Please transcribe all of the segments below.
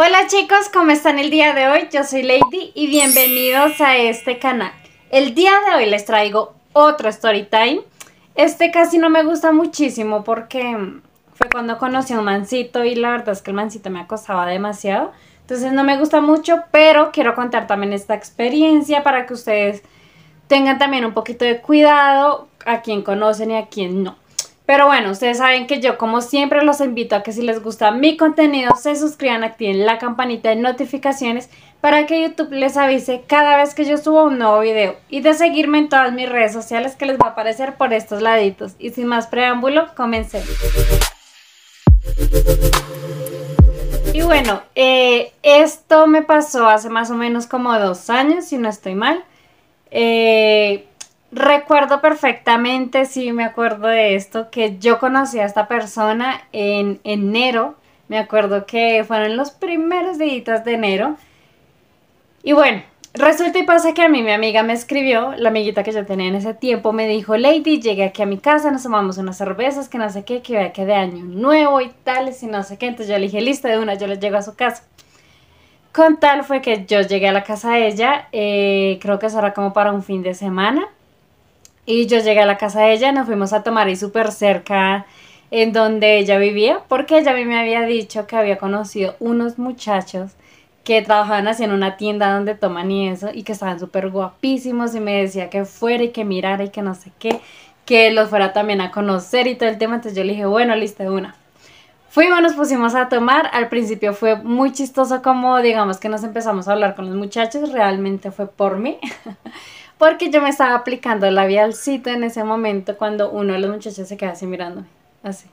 Hola chicos, ¿cómo están el día de hoy? Yo soy Lady y bienvenidos a este canal. El día de hoy les traigo otro story time. Este casi no me gusta muchísimo porque fue cuando conocí a un mancito y la verdad es que el mancito me acosaba demasiado. Entonces no me gusta mucho, pero quiero contar también esta experiencia para que ustedes tengan también un poquito de cuidado a quien conocen y a quien no. Pero bueno, ustedes saben que yo como siempre los invito a que si les gusta mi contenido se suscriban, activen la campanita de notificaciones para que YouTube les avise cada vez que yo subo un nuevo video y de seguirme en todas mis redes sociales que les va a aparecer por estos laditos. Y sin más preámbulo, comencemos. Y bueno, eh, esto me pasó hace más o menos como dos años, si no estoy mal. Eh, Recuerdo perfectamente, sí me acuerdo de esto, que yo conocí a esta persona en enero. Me acuerdo que fueron los primeros días de enero. Y bueno, resulta y pasa que a mí mi amiga me escribió, la amiguita que yo tenía en ese tiempo, me dijo, Lady, llegué aquí a mi casa, nos tomamos unas cervezas, que no sé qué, que vea que de año nuevo y tales y no sé qué. Entonces yo le dije, lista de una, yo les llego a su casa. Con tal fue que yo llegué a la casa de ella, eh, creo que será como para un fin de semana y yo llegué a la casa de ella, nos fuimos a tomar y súper cerca en donde ella vivía, porque ella a me había dicho que había conocido unos muchachos que trabajaban así en una tienda donde toman y eso, y que estaban súper guapísimos, y me decía que fuera y que mirara y que no sé qué, que los fuera también a conocer y todo el tema, entonces yo le dije, bueno, lista una. Fuimos, nos pusimos a tomar, al principio fue muy chistoso como digamos que nos empezamos a hablar con los muchachos, realmente fue por mí. Porque yo me estaba aplicando el labialcito en ese momento cuando uno de los muchachos se quedó así mirándome. Así.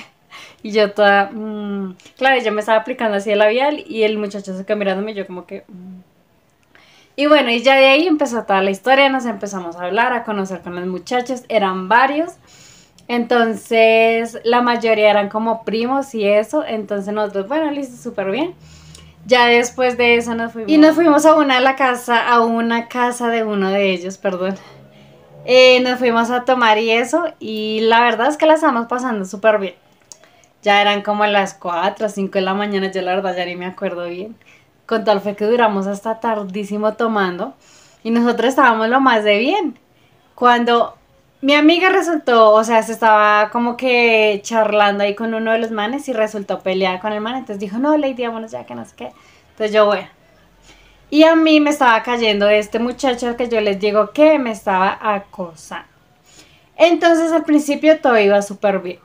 y yo toda. Mm, claro, yo me estaba aplicando así el labial y el muchacho se quedó mirándome. Y yo, como que. Mm. Y bueno, y ya de ahí empezó toda la historia. Nos empezamos a hablar, a conocer con los muchachos. Eran varios. Entonces, la mayoría eran como primos y eso. Entonces, nosotros, bueno, listo, súper bien. Ya después de eso nos fuimos. Y nos fuimos a una, la casa, a una casa de uno de ellos, perdón. Eh, nos fuimos a tomar y eso, y la verdad es que la estamos pasando súper bien. Ya eran como las 4 o 5 de la mañana, yo la verdad ya ni me acuerdo bien. Con tal fe que duramos hasta tardísimo tomando, y nosotros estábamos lo más de bien. Cuando mi amiga resultó, o sea, se estaba como que charlando ahí con uno de los manes y resultó peleada con el man. Entonces dijo, no, Lady, vámonos ya, que no sé qué. Entonces yo, voy. Y a mí me estaba cayendo este muchacho que yo les digo que me estaba acosando. Entonces al principio todo iba súper bien.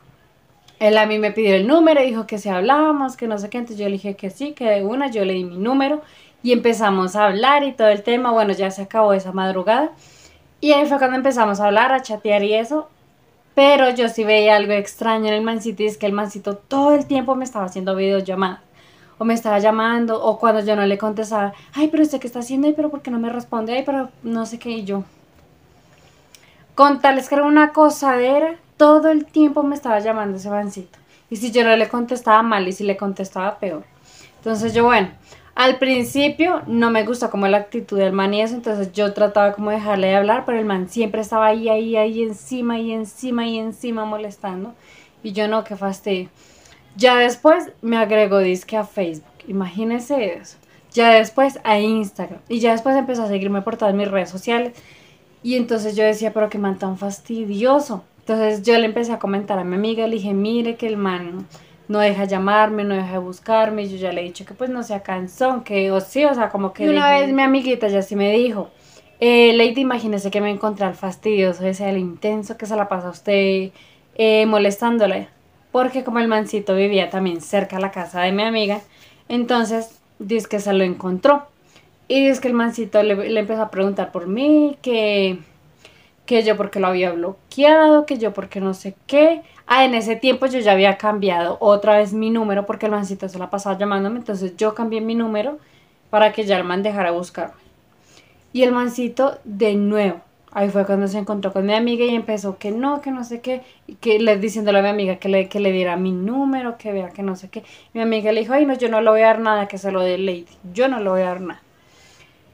Él a mí me pidió el número, dijo que si hablábamos, que no sé qué. Entonces yo le dije que sí, que de una, yo le di mi número y empezamos a hablar y todo el tema. Bueno, ya se acabó esa madrugada. Y ahí fue cuando empezamos a hablar, a chatear y eso. Pero yo sí veía algo extraño en el mancito y es que el mancito todo el tiempo me estaba haciendo videollamadas. O me estaba llamando, o cuando yo no le contestaba, ay, pero usted qué está haciendo, ay, pero por qué no me responde, ay, pero no sé qué, y yo. Con tales que era una era todo el tiempo me estaba llamando ese mancito. Y si yo no le contestaba mal, y si le contestaba peor. Entonces yo, bueno, al principio no me gusta como la actitud del man y eso, entonces yo trataba como dejarle de hablar, pero el man siempre estaba ahí, ahí, ahí encima, y encima, y encima molestando. Y yo no, qué fastidio. Ya después me agregó disque a Facebook, imagínense eso. Ya después a Instagram. Y ya después empezó a seguirme por todas mis redes sociales. Y entonces yo decía, pero qué man tan fastidioso. Entonces yo le empecé a comentar a mi amiga, le dije, mire que el man no deja llamarme, no deja buscarme, yo ya le he dicho que pues no sea cansón, que o sí, o sea, como que... Y una vez mi amiguita ya sí me dijo, eh, Lady, imagínese que me encontré al fastidioso, ese el intenso que se la pasa a usted eh, molestándole, porque como el mancito vivía también cerca a la casa de mi amiga, entonces dice que se lo encontró. Y dice que el mancito le empezó a preguntar por mí, que que yo porque lo había bloqueado, que yo porque no sé qué. Ah, en ese tiempo yo ya había cambiado otra vez mi número porque el mancito se la pasaba llamándome, entonces yo cambié mi número para que ya el man dejara buscarme. Y el mancito de nuevo. Ahí fue cuando se encontró con mi amiga y empezó que no, que no sé qué, y que le diciéndole a mi amiga que le, que le diera mi número, que vea que no sé qué. Mi amiga le dijo, ay no, yo no le voy a dar nada, que se lo dé Lady. Yo no le voy a dar nada.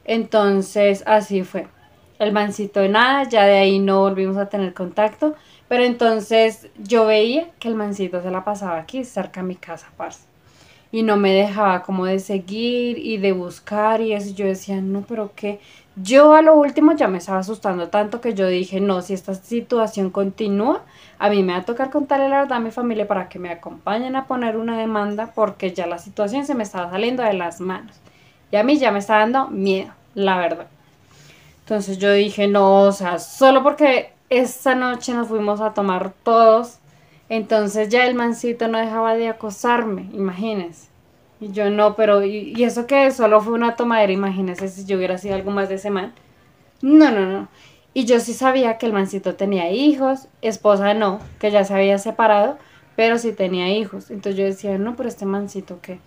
Entonces, así fue el mancito de nada, ya de ahí no volvimos a tener contacto, pero entonces yo veía que el mancito se la pasaba aquí, cerca de mi casa, parce. Y no me dejaba como de seguir y de buscar y eso. Yo decía, no, pero qué. Yo a lo último ya me estaba asustando tanto que yo dije, no, si esta situación continúa, a mí me va a tocar contarle la verdad a mi familia para que me acompañen a poner una demanda porque ya la situación se me estaba saliendo de las manos. Y a mí ya me está dando miedo, la verdad. Entonces yo dije, no, o sea, solo porque esta noche nos fuimos a tomar todos, entonces ya el mancito no dejaba de acosarme, imagínense. Y yo no, pero ¿y, eso que solo fue una tomadera? Imagínense si yo hubiera sido algo más de ese mal. No, no, no. Y yo sí sabía que el mancito tenía hijos, esposa no, que ya se había separado, pero sí tenía hijos. Entonces yo decía, no, pero este mancito qué.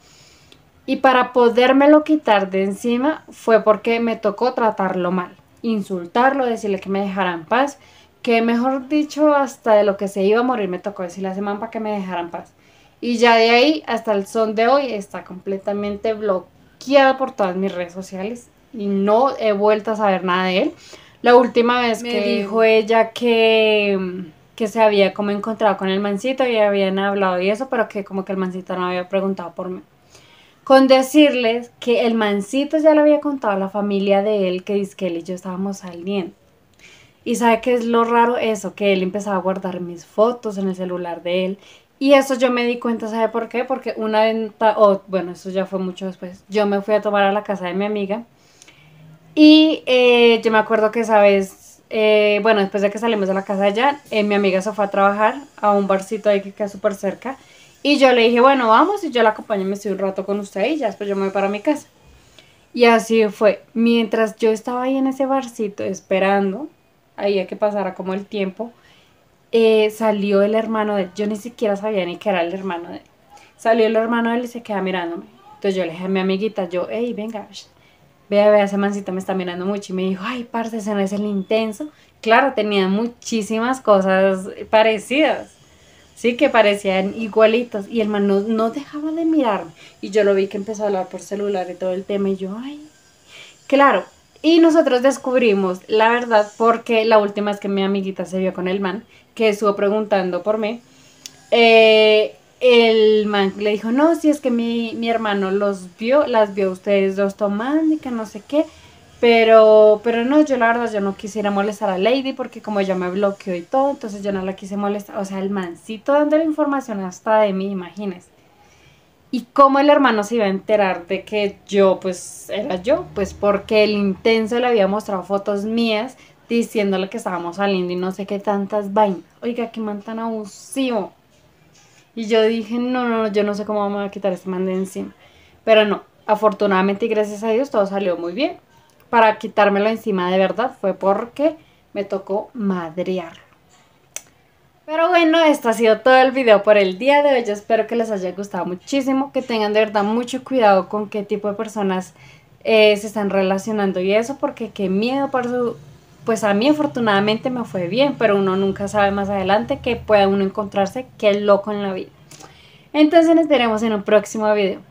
Y para podérmelo quitar de encima fue porque me tocó tratarlo mal insultarlo, decirle que me dejara en paz, que mejor dicho, hasta de lo que se iba a morir me tocó decirle a semana para que me dejaran paz. Y ya de ahí hasta el son de hoy está completamente bloqueada por todas mis redes sociales y no he vuelto a saber nada de él. La última vez que dijo ella que, que se había como encontrado con el mancito y habían hablado y eso, pero que como que el mancito no había preguntado por mí con decirles que el mancito ya le había contado a la familia de él que dice que él y yo estábamos saliendo. Y sabe que es lo raro eso, que él empezaba a guardar mis fotos en el celular de él. Y eso yo me di cuenta, ¿sabe por qué? Porque una venta, oh, bueno, eso ya fue mucho después, yo me fui a tomar a la casa de mi amiga. Y eh, yo me acuerdo que esa vez, eh, bueno, después de que salimos de la casa de allá, eh, mi amiga se fue a trabajar a un barcito ahí que queda súper cerca. Y yo le dije, bueno, vamos, y yo la acompañé, me estoy un rato con usted y ya después yo me voy para mi casa. Y así fue. Mientras yo estaba ahí en ese barcito esperando, ahí a que pasara como el tiempo, eh, salió el hermano de él. Yo ni siquiera sabía ni que era el hermano de él. Salió el hermano de él y se queda mirándome. Entonces yo le dije a mi amiguita, yo, hey, venga, vea, vea, ese mancito me está mirando mucho. Y me dijo, ay, parce, ese no es el intenso. Claro, tenía muchísimas cosas parecidas. Sí, que parecían igualitos. Y el man no, dejaba de mirarme. Y yo lo vi que empezó a hablar por celular y todo el tema. Y yo, ay. Claro. Y nosotros descubrimos la verdad porque la última vez que mi amiguita se vio con el man, que estuvo preguntando por mí, eh, el man le dijo, no, si es que mi, mi hermano los vio, las vio ustedes dos tomando y que no sé qué. Pero, pero no, yo la verdad, yo no quisiera molestar a Lady porque como ella me bloqueó y todo, entonces yo no la quise molestar. O sea, el mancito dando la información hasta de mí, imagínese Y cómo el hermano se iba a enterar de que yo, pues, era yo, pues porque el intenso le había mostrado fotos mías diciéndole que estábamos saliendo y no sé qué tantas vainas. Oiga, qué man tan abusivo. Y yo dije, no, no, no, yo no sé cómo vamos a quitar este man de encima. Pero no, afortunadamente y gracias a Dios todo salió muy bien para quitármelo encima de verdad fue porque me tocó madrear. Pero bueno, esto ha sido todo el video por el día de hoy. Yo espero que les haya gustado muchísimo, que tengan de verdad mucho cuidado con qué tipo de personas eh, se están relacionando y eso, porque qué miedo por su... Pues a mí afortunadamente me fue bien, pero uno nunca sabe más adelante que puede uno encontrarse qué loco en la vida. Entonces nos veremos en un próximo video.